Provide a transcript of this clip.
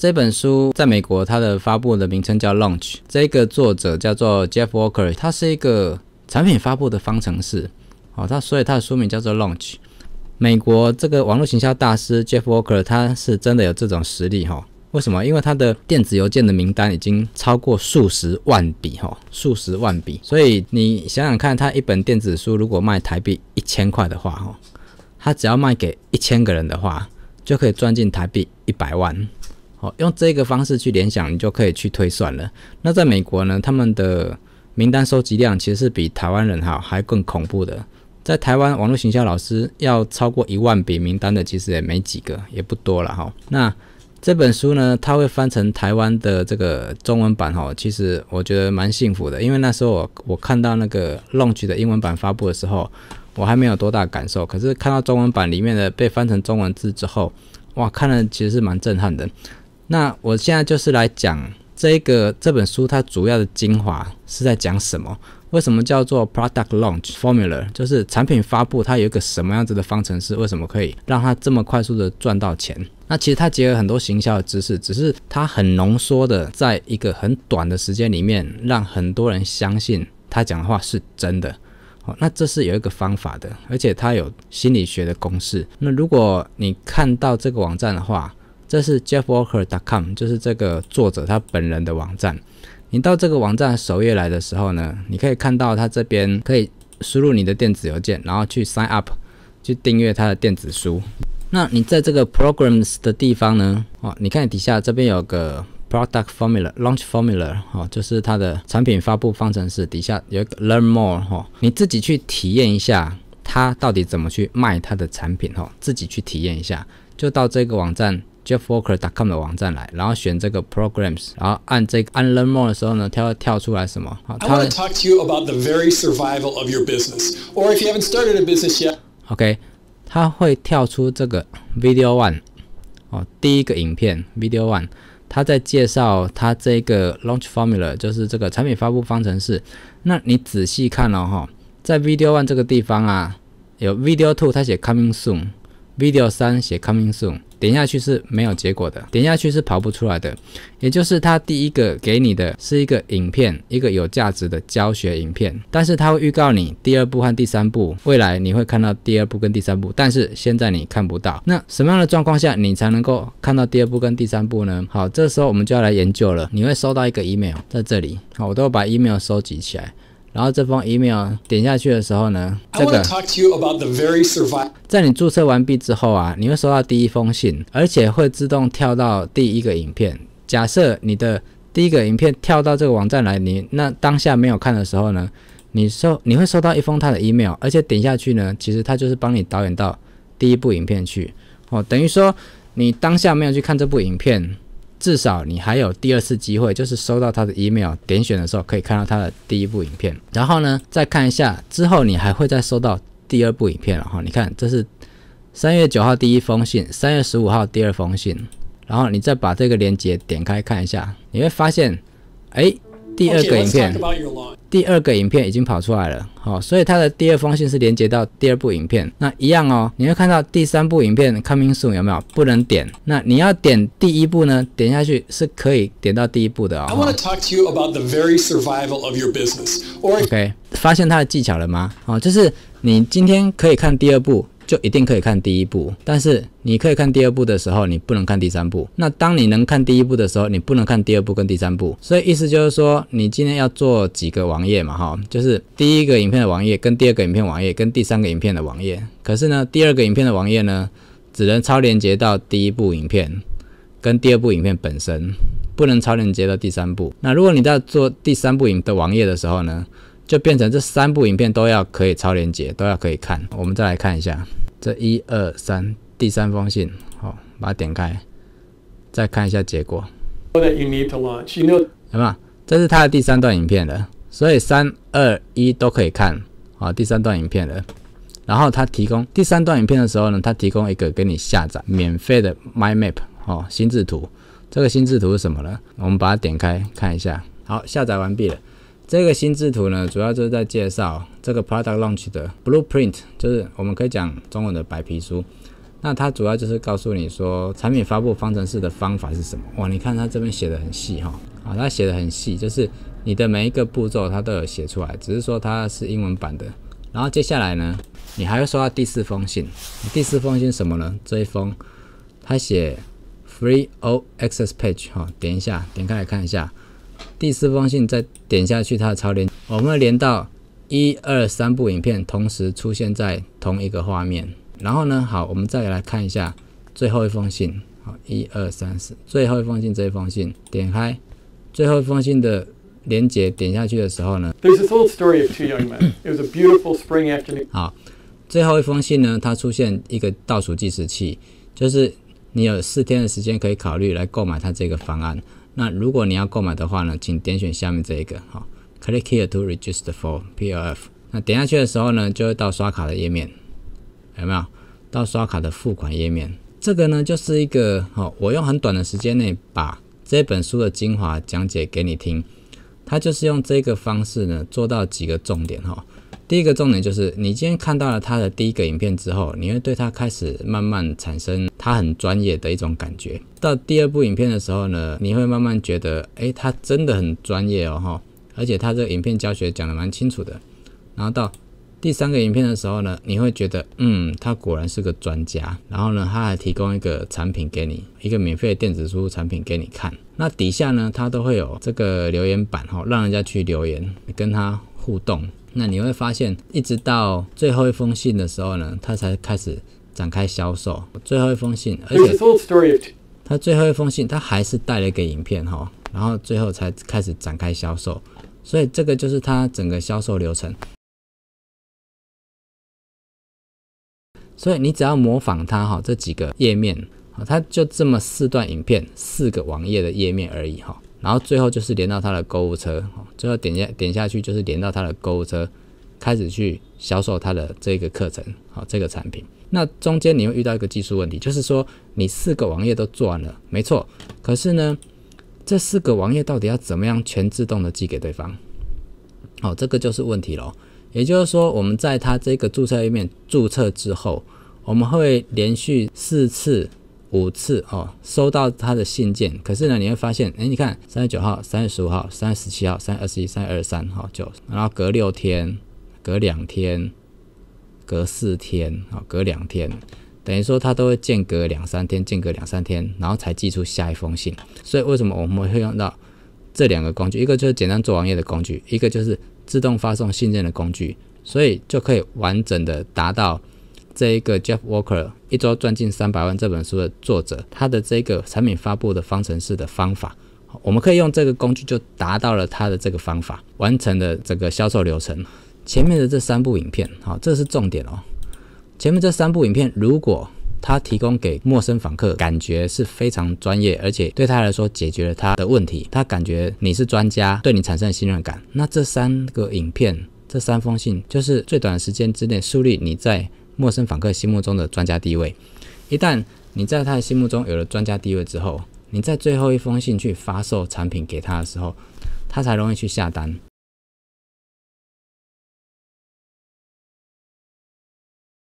这本书在美国，它的发布的名称叫《Launch》。这个作者叫做 Jeff Walker，他是一个产品发布的方程式，哦，他所以他的书名叫做《Launch》。美国这个网络行销大师 Jeff Walker，他是真的有这种实力哈？为什么？因为他的电子邮件的名单已经超过数十万笔哈，数十万笔。所以你想想看，他一本电子书如果卖台币一千块的话哈，他只要卖给一千个人的话，就可以赚进台币一百万。哦，用这个方式去联想，你就可以去推算了。那在美国呢，他们的名单收集量其实是比台湾人哈还更恐怖的。在台湾，网络行销老师要超过一万笔名单的，其实也没几个，也不多了哈。那这本书呢，它会翻成台湾的这个中文版哈，其实我觉得蛮幸福的，因为那时候我我看到那个 Launch 的英文版发布的时候，我还没有多大感受，可是看到中文版里面的被翻成中文字之后，哇，看了其实是蛮震撼的。那我现在就是来讲这个这本书，它主要的精华是在讲什么？为什么叫做 product launch formula？就是产品发布，它有一个什么样子的方程式？为什么可以让它这么快速的赚到钱？那其实它结合很多行销的知识，只是它很浓缩的，在一个很短的时间里面，让很多人相信他讲的话是真的。哦，那这是有一个方法的，而且它有心理学的公式。那如果你看到这个网站的话，这是 jeffwalker.com，就是这个作者他本人的网站。你到这个网站首页来的时候呢，你可以看到他这边可以输入你的电子邮件，然后去 sign up，去订阅他的电子书。那你在这个 programs 的地方呢，哦，你看底下这边有个 product formula launch formula，哦，就是他的产品发布方程式。底下有一个 learn more，哈，你自己去体验一下他到底怎么去卖他的产品，哈，自己去体验一下，就到这个网站。Jeffwalker.com 的网站来，然后选这个 Programs，然后按这个按 Learn More 的时候呢，它会跳出来什么？I want to talk to you about the very survival of your business, or if you haven't started a business yet. OK，它会跳出这个 Video One，哦，第一个影片 Video One，它在介绍它这个 Launch Formula，就是这个产品发布方程式。那你仔细看了哈，在 Video One 这个地方啊，有 Video Two，它写 Coming Soon。Video 三写 Coming Soon，点下去是没有结果的，点下去是跑不出来的，也就是它第一个给你的是一个影片，一个有价值的教学影片，但是它会预告你第二部和第三部，未来你会看到第二部跟第三部，但是现在你看不到。那什么样的状况下你才能够看到第二部跟第三部呢？好，这时候我们就要来研究了。你会收到一个 Email 在这里，好，我都会把 Email 收集起来。然后这封 email 点下去的时候呢，这个在你注册完毕之后啊，你会收到第一封信，而且会自动跳到第一个影片。假设你的第一个影片跳到这个网站来，你那当下没有看的时候呢，你收你会收到一封他的 email，而且点下去呢，其实他就是帮你导演到第一部影片去。哦，等于说你当下没有去看这部影片。至少你还有第二次机会，就是收到他的 email 点选的时候，可以看到他的第一部影片，然后呢，再看一下之后，你还会再收到第二部影片了哈。你看，这是三月九号第一封信，三月十五号第二封信，然后你再把这个链接点开看一下，你会发现，哎。第二个影片，第二个影片已经跑出来了，好，所以它的第二封信是连接到第二部影片，那一样哦。你会看到第三部影片，coming soon，有没有？不能点。那你要点第一部呢？点下去是可以点到第一部的哦。OK，发现他的技巧了吗？哦，就是你今天可以看第二部。就一定可以看第一部，但是你可以看第二部的时候，你不能看第三部。那当你能看第一部的时候，你不能看第二部跟第三部。所以意思就是说，你今天要做几个网页嘛，哈，就是第一个影片的网页，跟第二个影片网页，跟第三个影片的网页。可是呢，第二个影片的网页呢，只能超连接到第一部影片跟第二部影片本身，不能超连接到第三部。那如果你在做第三部影的网页的时候呢？就变成这三部影片都要可以超连接，都要可以看。我们再来看一下这一二三第三封信，好，把它点开，再看一下结果。有没有？这是他的第三段影片了，所以三二一都可以看啊。第三段影片了。然后他提供第三段影片的时候呢，他提供一个给你下载免费的 My Map 哦，心智图。这个心智图是什么呢？我们把它点开看一下。好，下载完毕了。这个心智图呢，主要就是在介绍这个 product launch 的 blueprint，就是我们可以讲中文的白皮书。那它主要就是告诉你说产品发布方程式的方法是什么。哇，你看它这边写的很细哈，啊，它写的很细，就是你的每一个步骤它都有写出来，只是说它是英文版的。然后接下来呢，你还会收到第四封信。第四封信什么呢？这一封他写 free o access page 哈，点一下，点开来看一下。第四封信再点下去，它的超连，我们会连到一二三部影片同时出现在同一个画面。然后呢，好，我们再来看一下最后一封信。好，一二三四，最后一封信这一封信点开，最后一封信的连接点下去的时候呢，There's this old story of two young men. It was a beautiful spring afternoon. 好，最后一封信呢，它出现一个倒数计时器，就是你有四天的时间可以考虑来购买它这个方案。那如果你要购买的话呢，请点选下面这一个，好，click here to register for PLF。那点下去的时候呢，就会到刷卡的页面，有没有？到刷卡的付款页面。这个呢，就是一个，好，我用很短的时间内把这本书的精华讲解给你听，它就是用这个方式呢，做到几个重点，哈。第一个重点就是，你今天看到了他的第一个影片之后，你会对他开始慢慢产生他很专业的一种感觉。到第二部影片的时候呢，你会慢慢觉得，诶，他真的很专业哦，哈，而且他这个影片教学讲的蛮清楚的。然后到第三个影片的时候呢，你会觉得，嗯，他果然是个专家。然后呢，他还提供一个产品给你，一个免费的电子书产品给你看。那底下呢，他都会有这个留言板，哈，让人家去留言，跟他。互动，那你会发现，一直到最后一封信的时候呢，他才开始展开销售。最后一封信，而且他最后一封信，他还是带了一个影片哈，然后最后才开始展开销售。所以这个就是他整个销售流程。所以你只要模仿他哈，这几个页面啊，他就这么四段影片，四个网页的页面而已哈，然后最后就是连到他的购物车。最后点下点下去，就是连到他的购物车，开始去销售他的这个课程，好这个产品。那中间你会遇到一个技术问题，就是说你四个网页都做完了，没错，可是呢，这四个网页到底要怎么样全自动的寄给对方？好，这个就是问题喽。也就是说，我们在他这个注册页面注册之后，我们会连续四次。五次哦，收到他的信件，可是呢，你会发现，哎，你看，三月九号、三月十五号、三月十七号、三月二十一、三月二十三，号，就然后隔六天、隔两天、隔四天啊，隔两天，等于说他都会间隔两三天，间隔两三天，然后才寄出下一封信。所以为什么我们会用到这两个工具？一个就是简单做网页的工具，一个就是自动发送信件的工具，所以就可以完整的达到。这一个 Jeff Walker 一周赚进三百万这本书的作者，他的这个产品发布的方程式的方法，我们可以用这个工具就达到了他的这个方法完成的这个销售流程。前面的这三部影片，好，这是重点哦。前面这三部影片，如果他提供给陌生访客感觉是非常专业，而且对他来说解决了他的问题，他感觉你是专家，对你产生信任感。那这三个影片，这三封信，就是最短时间之内树立你在。陌生访客心目中的专家地位，一旦你在他的心目中有了专家地位之后，你在最后一封信去发售产品给他的时候，他才容易去下单。